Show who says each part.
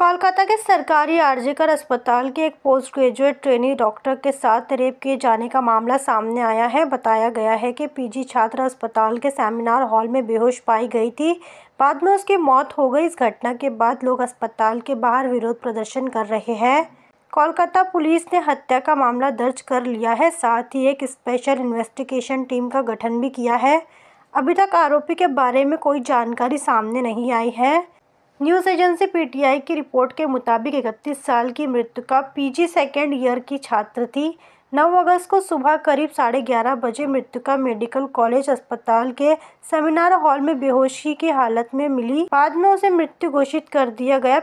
Speaker 1: कोलकाता के सरकारी आरजीकर अस्पताल के एक पोस्ट ग्रेजुएट ट्रेनी डॉक्टर के साथ रेप किए जाने का मामला सामने आया है बताया गया है कि पीजी छात्र अस्पताल के सेमिनार हॉल में बेहोश पाई गई थी बाद में उसकी मौत हो गई इस घटना के बाद लोग अस्पताल के बाहर विरोध प्रदर्शन कर रहे हैं कोलकाता पुलिस ने हत्या का मामला दर्ज कर लिया है साथ ही एक स्पेशल इन्वेस्टिगेशन टीम का गठन भी किया है अभी तक आरोपी के बारे में कोई जानकारी सामने नहीं आई है न्यूज़ एजेंसी पीटीआई की रिपोर्ट के मुताबिक इकतीस साल की मृतका पीजी सेकेंड ईयर की छात्र थी 9 अगस्त को सुबह करीब साढ़े ग्यारह बजे मृतका मेडिकल कॉलेज अस्पताल के सेमिनार हॉल में बेहोशी की हालत में मिली बाद में उसे मृत्यु घोषित कर दिया गया